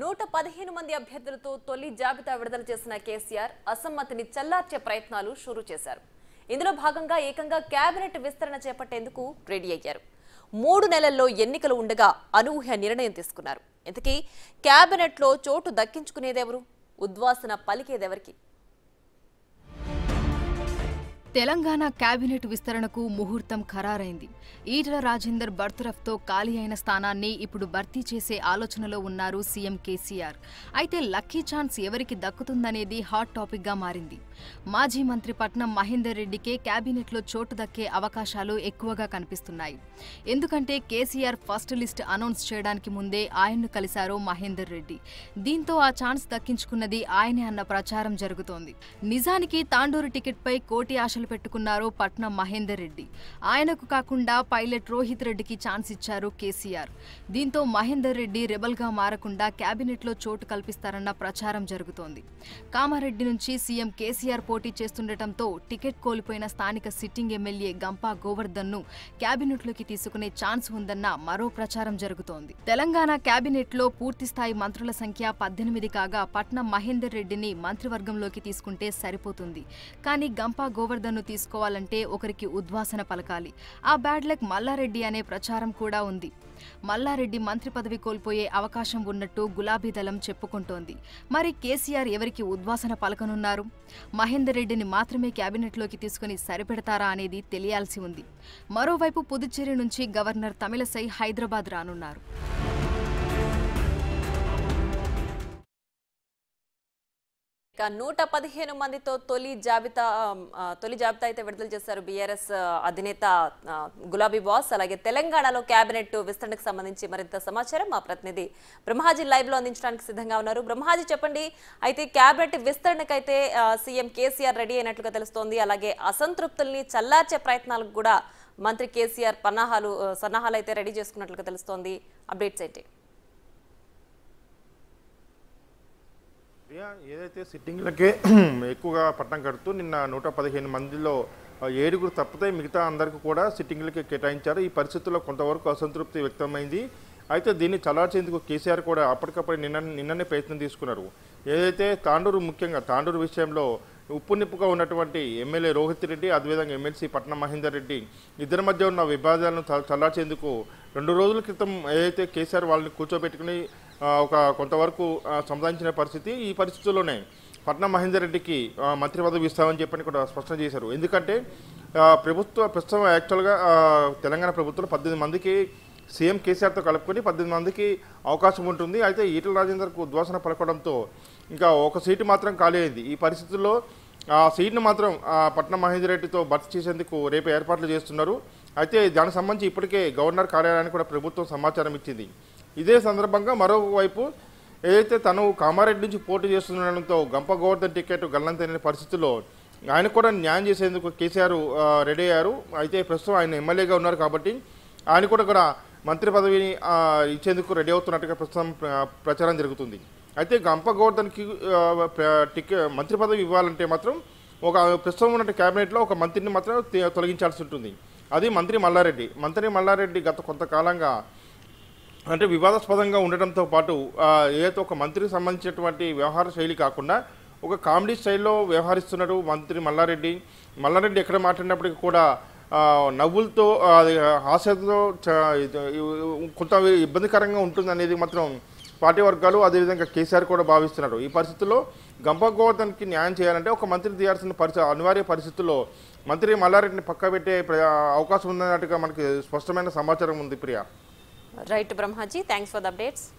నూట పదిహేను మంది అభ్యర్థులతో తొలి జాబితా విడుదల చేసిన కేసీఆర్ అసమ్మతిని చల్లార్చే ప్రయత్నాలు షురూ చేశారు ఇందులో భాగంగా ఏకంగా కేబినెట్ విస్తరణ చేపట్టేందుకు రెడీ అయ్యారు మూడు నెలల్లో ఎన్నికలు ఉండగా అనూహ్య నిర్ణయం తీసుకున్నారు ఇంతకీ కేబినెట్లో చోటు దక్కించుకునేదెవరు ఉద్వాసన పలికేదెవరికి తెలంగాణ కేబినెట్ విస్తరణకు ముహూర్తం ఖరారైంది ఈటల రాజేందర్ బర్తరఫ్తో ఖాళీ అయిన స్థానాన్ని ఇప్పుడు భర్తీ చేసే ఆలోచనలో ఉన్నారు సీఎం కేసీఆర్ అయితే లక్కీ ఛాన్స్ ఎవరికి దక్కుతుందనేది హాట్ టాపిక్గా మారింది మాజీ మంత్రి పట్నం మహేందర్ రెడ్డికే కేబినెట్లో చోటు దక్కే అవకాశాలు ఎక్కువగా కనిపిస్తున్నాయి ఎందుకంటే కేసీఆర్ ఫస్ట్ లిస్ట్ అనౌన్స్ చేయడానికి ముందే ఆయన్ను కలిశారు మహేందర్ రెడ్డి దీంతో ఆ ఛాన్స్ దక్కించుకున్నది ఆయనే అన్న ప్రచారం జరుగుతోంది నిజానికి తాండూరు టికెట్పై కోటి ఆశ ఆశలు పెట్టుకున్నారు పట్నం మహేందర్ రెడ్డి ఆయనకు కాకుండా పైలట్ రోహిత్ రెడ్డికి ఛాన్స్ ఇచ్చారు కేసీఆర్ దీంతో మహేందర్ రెడ్డి రెబల్గా మారకుండా లో చోటు కల్పిస్తారన్న ప్రచారం జరుగుతోంది కామారెడ్డి నుంచి సీఎం కేసీఆర్ పోటీ చేస్తుండటంతో టికెట్ కోల్పోయిన స్థానిక సిట్టింగ్ ఎమ్మెల్యే గంపా గోవర్ధన్ను లోకి తీసుకునే ఛాన్స్ ఉందన్న మరో ప్రచారం జరుగుతోంది తెలంగాణ పూర్తి పూర్తిస్థాయి మంత్రుల సంఖ్య పద్దెనిమిది కాగా పట్నం మహేందర్ రెడ్డిని మంత్రివర్గంలోకి తీసుకుంటే సరిపోతుంది కానీ గంపా గోవర్ధన్ ఆవేదనను తీసుకోవాలంటే ఒకరికి ఉద్వాసన పలకాలి ఆ బ్యాడ్ లక్ మల్లారెడ్డి అనే ప్రచారం కూడా ఉంది మల్లారెడ్డి మంత్రి పదవి కోల్పోయే అవకాశం ఉన్నట్టు గులాబీ దళం చెప్పుకుంటోంది మరి కేసీఆర్ ఎవరికి ఉద్వాసన పలకనున్నారు మహేందర్ రెడ్డిని మాత్రమే క్యాబినెట్లోకి తీసుకుని సరిపెడతారా అనేది తెలియాల్సి ఉంది మరోవైపు పుదుచ్చేరి నుంచి గవర్నర్ తమిళసై హైదరాబాద్ రానున్నారు ఇక నూట పదిహేను మందితో తొలి జాబితా తొలి జాబితా అయితే విడుదల చేశారు బీఆర్ఎస్ అధినేత గులాబీ బాస్ అలాగే తెలంగాణలో కేబినెట్ విస్తరణకు సంబంధించి మరింత సమాచారం మా ప్రతినిధి బ్రహ్మాజీ లైవ్ లో అందించడానికి సిద్ధంగా ఉన్నారు బ్రహ్మాజీ చెప్పండి అయితే కేబినెట్ విస్తరణకైతే సీఎం కేసీఆర్ రెడీ అయినట్లుగా తెలుస్తోంది అలాగే అసంతృప్తుల్ని చల్లార్చే ప్రయత్నాలకు కూడా మంత్రి కేసీఆర్ పన్నాహాలు సన్నాహాలు అయితే రెడీ చేసుకున్నట్లుగా తెలుస్తోంది అప్డేట్స్ ఏంటి అయ్యా ఏదైతే సిట్టింగ్లకే ఎక్కువగా పట్టం కడుతూ నిన్న నూట పదిహేను మందిలో ఏడుగురు తప్పితే మిగతా అందరికీ కూడా సిట్టింగ్లకే కేటాయించారు ఈ పరిస్థితుల్లో కొంతవరకు అసంతృప్తి వ్యక్తమైంది అయితే దీన్ని చలార్చేందుకు కేసీఆర్ కూడా అప్పటికప్పుడు నిన్న నిన్ననే ప్రయత్నం తీసుకున్నారు ఏదైతే తాండూరు ముఖ్యంగా తాండూరు విషయంలో ఉప్పు నిప్పుగా ఉన్నటువంటి ఎమ్మెల్యే రోహిత్ రెడ్డి అదేవిధంగా ఎమ్మెల్సీ పట్నం మహేందర్ రెడ్డి ఇద్దరి మధ్య ఉన్న విభాదాలను చల్లార్చేందుకు రెండు రోజుల క్రితం ఏదైతే కేసీఆర్ వాళ్ళని కూర్చోబెట్టుకుని ఒక కొంతవరకు సంపాదించిన పరిస్థితి ఈ పరిస్థితుల్లోనే పట్నం మహేందర్ రెడ్డికి మంత్రి పదవి ఇస్తామని చెప్పని కూడా స్పష్టం చేశారు ఎందుకంటే ప్రభుత్వ ప్రస్తుతం యాక్చువల్గా తెలంగాణ ప్రభుత్వం పద్దెనిమిది మందికి సీఎం కేసీఆర్తో కలుపుకొని పద్దెనిమిది మందికి అవకాశం ఉంటుంది అయితే ఈటల రాజేందర్కు ఉద్వాసన పలకడంతో ఇంకా ఒక సీటు మాత్రం ఖాళీ అయింది ఈ పరిస్థితుల్లో ఆ సీట్ను మాత్రం పట్నం మహేందర్ రెడ్డితో భర్తీ చేసేందుకు రేపు ఏర్పాట్లు చేస్తున్నారు అయితే దానికి సంబంధించి ఇప్పటికే గవర్నర్ కార్యాలయానికి కూడా ప్రభుత్వం సమాచారం ఇచ్చింది ఇదే సందర్భంగా మరోవైపు ఏదైతే తను కామారెడ్డి నుంచి పోటీ చేస్తుండడంతో గంప గోవర్ధన్ టికెట్ గల్లంతైన పరిస్థితుల్లో ఆయన కూడా న్యాయం చేసేందుకు కేసీఆర్ రెడీ అయ్యారు అయితే ప్రస్తుతం ఆయన ఎమ్మెల్యేగా ఉన్నారు కాబట్టి ఆయన కూడా కూడా మంత్రి పదవిని ఇచ్చేందుకు రెడీ అవుతున్నట్టుగా ప్రస్తుతం ప్రచారం జరుగుతుంది అయితే గంప గోవర్ధన్కి టికెట్ మంత్రి పదవి ఇవ్వాలంటే మాత్రం ఒక ప్రస్తుతం ఉన్న క్యాబినెట్లో ఒక మంత్రిని మాత్రం తొలగించాల్సి ఉంటుంది అది మంత్రి మల్లారెడ్డి మంత్రి మల్లారెడ్డి గత కొంతకాలంగా అంటే వివాదాస్పదంగా ఉండటంతో పాటు ఏదైతే ఒక మంత్రికి సంబంధించినటువంటి వ్యవహార శైలి కాకుండా ఒక కామెడీ స్టైల్లో వ్యవహరిస్తున్నాడు మంత్రి మల్లారెడ్డి మల్లారెడ్డి ఎక్కడ మాట్లాడినప్పటికీ కూడా నవ్వులతో హాస్యతో కొంత ఇబ్బందికరంగా ఉంటుంది అనేది మాత్రం పార్టీ వర్గాలు అదేవిధంగా కేసీఆర్ కూడా భావిస్తున్నారు ఈ పరిస్థితుల్లో గంప గోవర్ధన్కి న్యాయం చేయాలంటే ఒక మంత్రి తీయాల్సిన పరిస్థితి అనివార్య పరిస్థితుల్లో మంత్రి మల్లారెడ్డిని పక్కబెట్టే అవకాశం ఉందన్నట్టుగా మనకి స్పష్టమైన సమాచారం ఉంది Priya Right, Brahmaji, thanks for the updates.